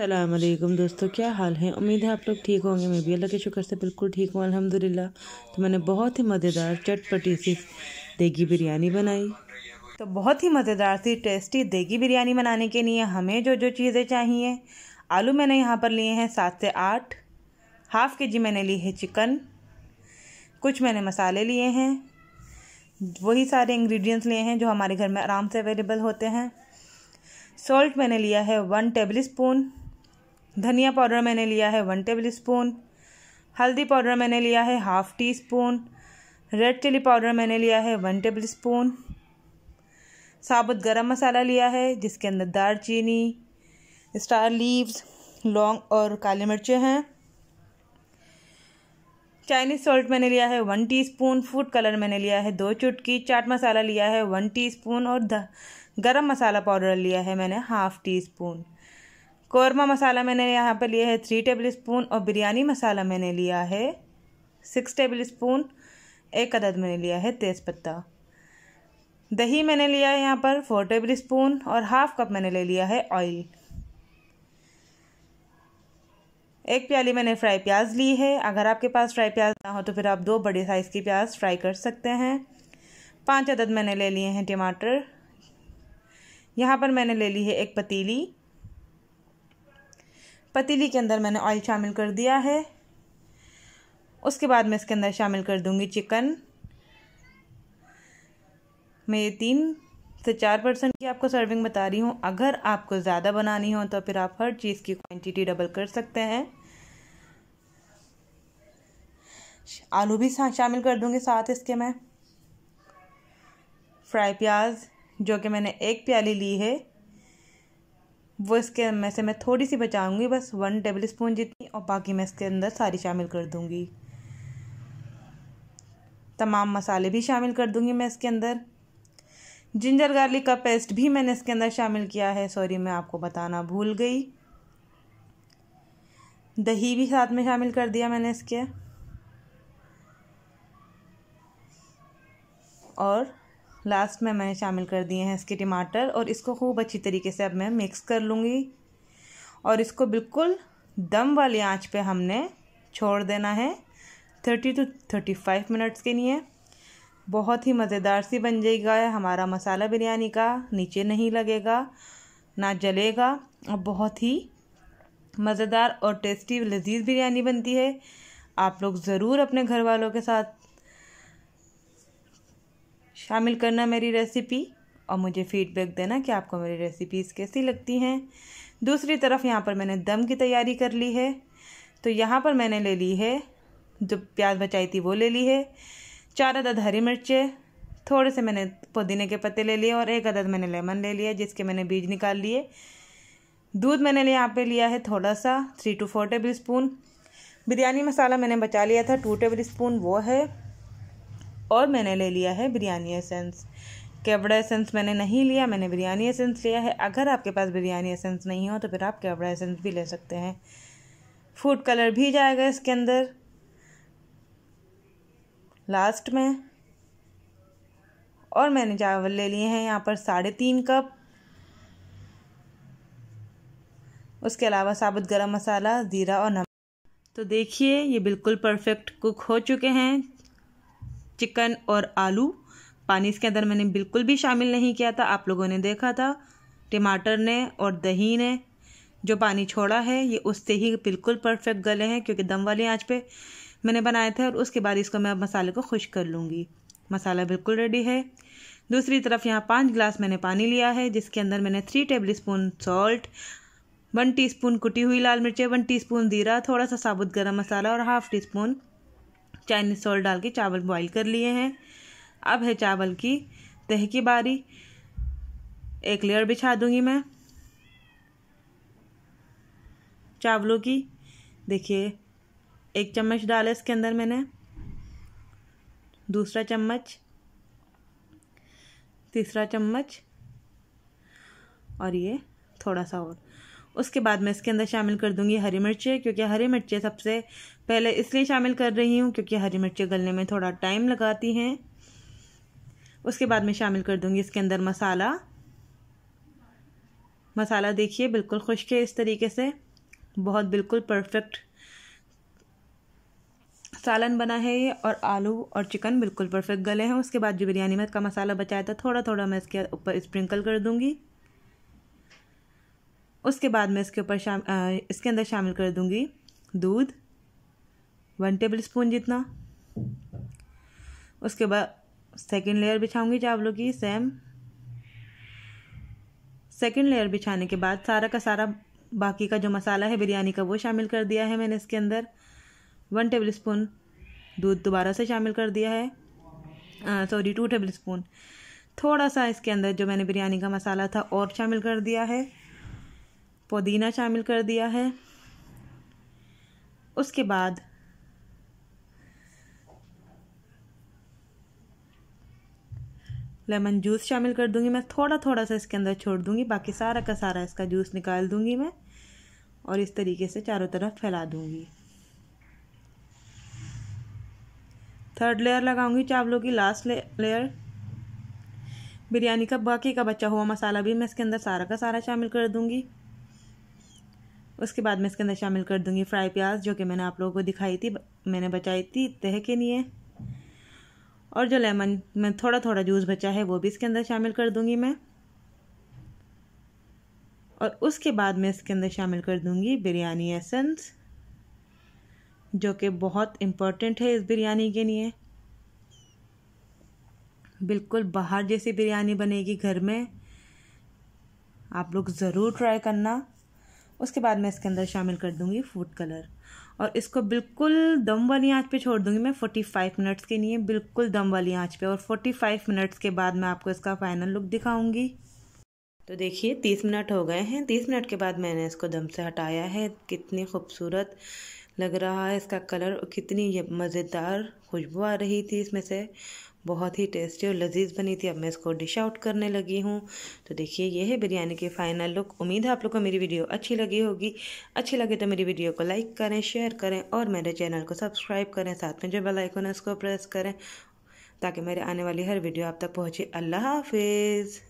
अस्सलाम वालेकुम दोस्तों क्या हाल है उम्मीद है आप लोग ठीक होंगे मैं भी अल्लाह के शुक्र से बिल्कुल ठीक हूँ अल्हम्दुलिल्लाह तो मैंने बहुत ही मज़ेदार चटपटी सी देगी बिरयानी बनाई तो बहुत ही मज़ेदार सी टेस्टी देगी बिरयानी बनाने के लिए हमें जो जो चीज़ें चाहिए आलू मैंने यहाँ पर लिए हैं सात से आठ हाफ़ के जी मैंने ली है चिकन कुछ मैंने मसाले लिए हैं वही सारे इंग्रेडिएंट्स लिए हैं जो हमारे घर में आराम से अवेलेबल होते हैं सॉल्ट मैंने लिया है वन टेबल स्पून धनिया पाउडर मैंने लिया है वन टेबल स्पून हल्दी पाउडर मैंने लिया है half teaspoon red chilli powder मैंने लिया है वन टेबल स्पून साबुत गरम मसाला लिया है जिसके अंदर दालचीनी स्टार लीव्स लौंग और काली मिर्चें हैं चाइनीज़ सॉल्ट मैंने लिया है वन टीस्पून फूड कलर मैंने लिया है दो चुटकी चाट मसाला लिया है वन टीस्पून और गरम मसाला पाउडर लिया है मैंने हाफ़ टी स्पून कौरमा मसाला मैंने यहाँ पर लिया है थ्री टेबल स्पून और बिरयानी मसाला मैंने लिया है सिक्स टेबल स्पून एक अदद मैंने लिया है तेज़पत्ता दही मैंने लिया है यहाँ पर फोर टेबल स्पून और हाफ कप मैंने ले लिया है ऑयल एक प्याली मैंने फ्राई प्याज ली है अगर आपके पास फ्राई प्याज ना हो तो फिर आप दो बड़े साइज़ की प्याज फ्राई कर सकते हैं पांच अदद मैंने ले लिए हैं टमाटर यहाँ पर मैंने ले ली है एक पतीली पतीली के अंदर मैंने ऑयल शामिल कर दिया है उसके बाद मैं इसके अंदर शामिल कर दूंगी चिकन मैं ये तीन से चार परसेंट की आपको सर्विंग बता रही हूँ अगर आपको ज़्यादा बनानी हो तो फिर आप हर चीज़ की क्वांटिटी डबल कर सकते हैं आलू भी शामिल कर दूँगी साथ इसके मैं फ्राई प्याज जो कि मैंने एक प्याली ली है वो इसके में से मैं थोड़ी सी बचाऊंगी बस वन टेबल स्पून जितनी और बाकी मैं इसके अंदर सारी शामिल कर दूंगी तमाम मसाले भी शामिल कर दूंगी मैं इसके अंदर जिंजर गार्लिक का पेस्ट भी मैंने इसके अंदर शामिल किया है सॉरी मैं आपको बताना भूल गई दही भी साथ में शामिल कर दिया मैंने इसके और लास्ट में मैंने शामिल कर दिए हैं इसके टमाटर और इसको खूब अच्छी तरीके से अब मैं मिक्स कर लूँगी और इसको बिल्कुल दम वाली आंच पे हमने छोड़ देना है thirty two thirty five minutes के लिए बहुत ही मज़ेदार सी बन जाएगा हमारा मसाला बिरयानी का नीचे नहीं लगेगा ना जलेगा और बहुत ही मज़ेदार और टेस्टी लजीज बिरयानी बनती है आप लोग ज़रूर अपने घर वालों के साथ शामिल करना मेरी रेसिपी और मुझे फीडबैक देना कि आपको मेरी रेसिपीज़ कैसी लगती हैं दूसरी तरफ यहाँ पर मैंने दम की तैयारी कर ली है तो यहाँ पर मैंने ले ली है जो प्याज बचाई थी वो ले ली है चार अदद हरी मिर्चें थोड़े से मैंने पुदीने के पत्ते ले लिए और एक अदद मैंने लेमन ले लिया जिसके मैंने बीज निकाल लिए दूध मैंने यहाँ पे लिया है थोड़ा सा three two four tablespoon biryani मसाला मैंने बचा लिया था टू टेबल स्पून वो है और मैंने ले लिया है बिरयानी एसेंस केवड़ा एसेंस मैंने नहीं लिया मैंने बिरयानी एसेंस लिया है अगर आपके पास बिरयानी एसेंस नहीं हो तो फिर आप केवड़ा एसेंस भी ले सकते हैं फूड कलर भी जाएगा इसके अंदर लास्ट में और मैंने चावल ले लिए हैं यहाँ पर साढ़े तीन कप उसके अलावा साबुत गरम मसाला ज़ीरा और नमक तो देखिए ये बिल्कुल परफेक्ट कुक हो चुके हैं चिकन और आलू पानी इसके अंदर मैंने बिल्कुल भी शामिल नहीं किया था आप लोगों ने देखा था टमाटर ने और दही ने जो पानी छोड़ा है ये उससे ही बिल्कुल परफेक्ट गले हैं क्योंकि दम वाले आँच पे मैंने बनाए थे और उसके बाद इसको मैं अब मसाले को खुश कर लूँगी मसाला बिल्कुल रेडी है दूसरी तरफ यहाँ पाँच गिलास मैंने पानी लिया है जिसके अंदर मैंने three tablespoon salt one spoon कुटी हुई लाल मिर्चें वन स्पून जीरा थोड़ा सा साबुत गर्म मसाला और half teaspoon Chinese salt डाल के चावल बॉईल कर लिए हैं अब है चावल की तह की बारी एक लेयर बिछा दूंगी मैं चावलों की देखिए एक चम्मच डाला इसके अंदर मैंने दूसरा चम्मच तीसरा चम्मच और ये थोड़ा सा और उसके बाद मैं इसके अंदर शामिल कर दूंगी हरी मिर्चें क्योंकि हरी मिर्चें सबसे पहले इसलिए शामिल कर रही हूँ क्योंकि हरी मिर्चें गलने में थोड़ा टाइम लगाती हैं उसके बाद मैं शामिल कर दूंगी इसके अंदर मसाला मसाला देखिए बिल्कुल खुश्क है इस तरीके से बहुत बिल्कुल परफेक्ट सालन बना है ये और आलू और चिकन बिल्कुल परफेक्ट गले हैं उसके बाद जो बिरयानी में का मसाला बचाया था तो थोड़ा थोड़ा मैं इसके ऊपर स्प्रिंकल कर दूंगी उसके बाद मैं इसके ऊपर शाम इसके अंदर शामिल कर दूँगी दूध वन टेबल स्पून जितना उसके बाद सेकेंड लेयर बिछाऊँगी चावलों की सेम सेकेंड लेयर बिछाने के बाद सारा का सारा बाकी का जो मसाला है बिरयानी का वो शामिल कर दिया है मैंने इसके अंदर वन टेबल स्पून दूध दोबारा से शामिल कर दिया है सॉरी टू टेबल स्पून थोड़ा सा इसके अंदर जो मैंने बिरयानी का मसाला था और शामिल कर दिया है पुदीना शामिल कर दिया है उसके बाद लेमन जूस शामिल कर दूंगी मैं थोड़ा थोड़ा सा इसके अंदर छोड़ दूंगी बाकी सारा का सारा इसका जूस निकाल दूंगी मैं और इस तरीके से चारों तरफ फैला दूंगी थर्ड लेयर लगाऊंगी चावलों की लास्ट ले, लेयर बिरयानी का बाकी का बचा हुआ मसाला भी मैं इसके अंदर सारा का सारा शामिल कर दूंगी उसके बाद मैं इसके अंदर शामिल कर दूंगी फ्राई प्याज जो कि मैंने आप लोगों को दिखाई थी मैंने बचाई थी तह के लिए और जो लेमन में थोड़ा थोड़ा जूस बचा है वो भी इसके अंदर शामिल कर दूंगी मैं और उसके बाद मैं इसके अंदर शामिल कर दूंगी बिरयानी एसेंस जो कि बहुत इम्पोर्टेंट है इस बिरयानी के लिए बिल्कुल बाहर जैसी बिरयानी बनेगी घर में आप लोग ज़रूर ट्राई करना उसके बाद मैं इसके अंदर शामिल कर दूँगी फूड कलर और इसको बिल्कुल दम वाली आँच पे छोड़ दूँगी मैं 45 मिनट्स के लिए बिल्कुल दम वाली आँच पे और 45 मिनट्स के बाद मैं आपको इसका फाइनल लुक दिखाऊंगी तो देखिए 30 मिनट हो गए हैं 30 मिनट के बाद मैंने इसको दम से हटाया है कितनी खूबसूरत लग रहा है इसका कलर कितनी मज़ेदार खुशबू आ रही थी इसमें से बहुत ही टेस्टी और लजीज बनी थी अब मैं इसको डिश आउट करने लगी हूँ तो देखिए ये है बिरयानी की फाइनल लुक उम्मीद है आप लोग को मेरी वीडियो अच्छी लगी होगी अच्छी लगे तो मेरी वीडियो को लाइक करें शेयर करें और मेरे चैनल को सब्सक्राइब करें साथ में जो बेल आइकन है उसको प्रेस करें ताकि मेरे आने वाली हर वीडियो आप तक पहुँचे अल्लाह हाफिज़